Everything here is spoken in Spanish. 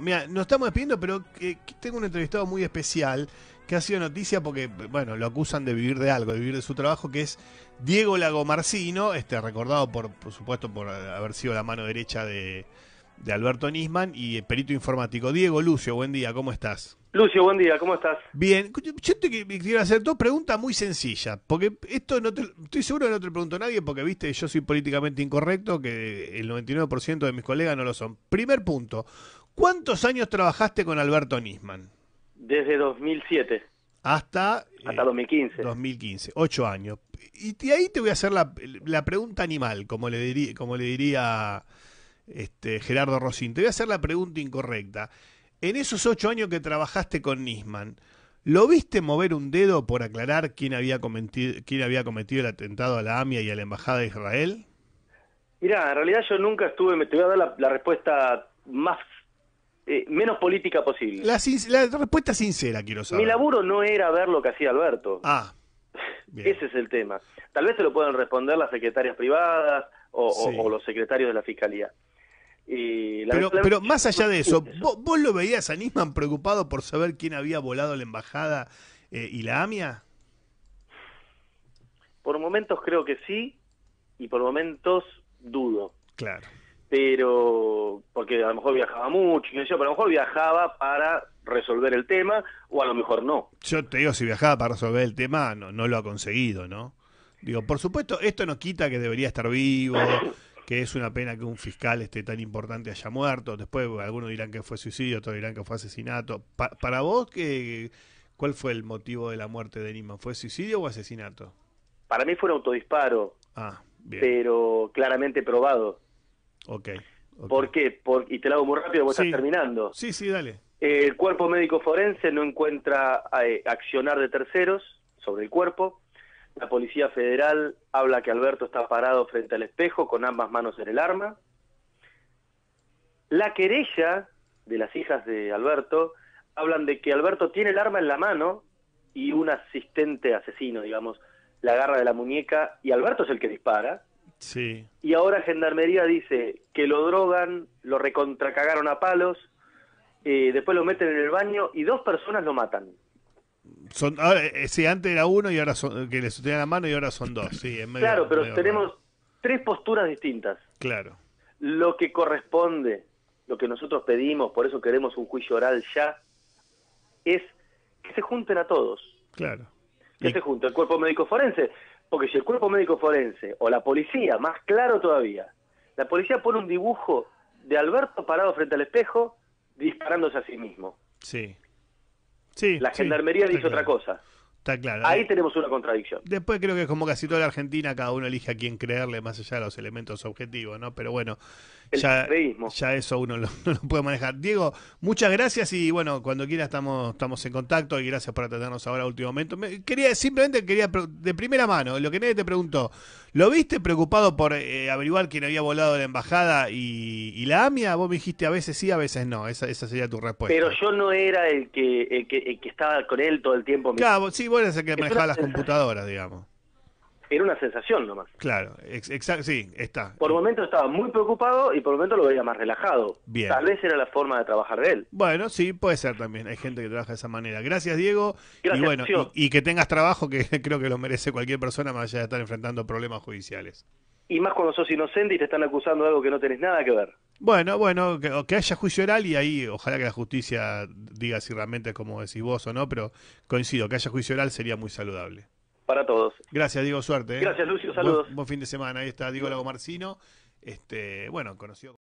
Mira, nos estamos despidiendo, pero tengo un entrevistado muy especial que ha sido noticia porque, bueno, lo acusan de vivir de algo, de vivir de su trabajo, que es Diego Lagomarcino, este, recordado por, por supuesto por haber sido la mano derecha de, de Alberto Nisman y perito informático. Diego Lucio, buen día, ¿cómo estás? Lucio, buen día, ¿cómo estás? Bien, yo te quiero hacer dos preguntas muy sencillas, porque esto no estoy seguro que no te lo pregunto nadie, porque viste, yo soy políticamente incorrecto, que el 99% de mis colegas no lo son. Primer punto, ¿Cuántos años trabajaste con Alberto Nisman? Desde 2007. Hasta, hasta 2015. Eh, 2015, ocho años. Y ahí te voy a hacer la, pregunta animal, como le, diría, como le diría este, Gerardo Rosín. Te voy a hacer la pregunta incorrecta. En esos ocho años que trabajaste con Nisman, ¿lo viste mover un dedo por aclarar quién había cometido, quién había cometido el atentado a la AMIA y a la Embajada de Israel? Mira, en realidad yo nunca estuve, te voy a dar la respuesta más eh, menos política posible. La, respuesta sincera quiero saber. Mi laburo no era ver lo que hacía Alberto. Ah. Ese es el tema. Tal vez se lo puedan responder las secretarias privadas o, los secretarios de la fiscalía. pero, más allá de eso, ¿vos, lo veías a Nisman preocupado por saber quién había volado la embajada eh, y la AMIA? Por momentos creo que sí y por momentos dudo. Claro pero porque a lo mejor viajaba mucho, pero a lo mejor viajaba para resolver el tema o a lo mejor no. Yo te digo, si viajaba para resolver el tema, no, no lo ha conseguido, ¿no? Digo, por supuesto, esto no quita que debería estar vivo, que es una pena que un fiscal esté tan importante haya muerto. Después algunos dirán que fue suicidio, otros dirán que fue asesinato. para vos, ¿qué, ¿cuál fue el motivo de la muerte de Nima ¿Fue suicidio o asesinato? Para mí fue un autodisparo. Ah, pero claramente probado. Ok. ¿Por qué? y te lo hago muy rápido, voy a estás terminando. Sí, sí, dale. el cuerpo médico forense no encuentra eh, accionar de terceros sobre el cuerpo. La Policía Federal habla que Alberto está parado frente al espejo con ambas manos en el arma. La querella de las hijas de Alberto hablan de que Alberto tiene el arma en la mano y un asistente asesino, digamos, la agarra de la muñeca y Alberto es el que dispara. Sí. Y ahora Gendarmería dice que lo drogan, lo recontracagaron a palos, eh, después lo meten en el baño y dos personas lo matan. Eh, eh, antes era uno y ahora son, que la mano y ahora son dos. claro, pero tenemos tres posturas distintas. Claro. Lo que corresponde, lo que nosotros pedimos, por eso queremos un juicio oral ya, es que se junten a todos. Claro. Que se junte el cuerpo médico forense, porque si el cuerpo médico forense o la policía, más claro todavía, la policía pone un dibujo de Alberto parado frente al espejo disparándose a sí mismo. Sí. sí la gendarmería dice otra cosa. Está claro. Ahí eh, tenemos una contradicción. Después creo que es como casi toda la Argentina, cada uno elige a quién creerle, más allá de los elementos objetivos, ¿no? Pero bueno, ya, eso uno lo, no lo puede manejar. Diego, muchas gracias y bueno, cuando quiera estamos, estamos en contacto y gracias por atendernos ahora último momento. quería, simplemente quería, de primera mano, lo que nadie te preguntó, ¿lo viste preocupado por eh, averiguar quién había volado la embajada y, la AMIA? Vos me dijiste a veces sí, a veces no, esa, esa sería tu respuesta. Pero yo no era el que, que, estaba con él todo el tiempo. Claro, sí, vos el que manejaba las computadoras, digamos. Era una sensación nomás. Claro, exacto, sí, está. Por momento estaba muy preocupado y por momento lo veía más relajado. Tal vez era la forma de trabajar de él. Bueno, sí, puede ser también. Hay gente que trabaja de esa manera. Gracias, Diego. y bueno, y que tengas trabajo que creo que lo merece cualquier persona más allá de estar enfrentando problemas judiciales y más cuando sos inocente y te están acusando de algo que no tenés nada que ver. Bueno, bueno, que, haya juicio oral y ahí ojalá que la justicia diga si realmente es como decís vos o no, pero coincido, que haya juicio oral sería muy saludable. Para todos. Gracias, Diego, suerte. ¿eh? Gracias, Lucio, saludos. Buen, fin de semana, ahí está Diego Lago Marcino, este, bueno, conocido.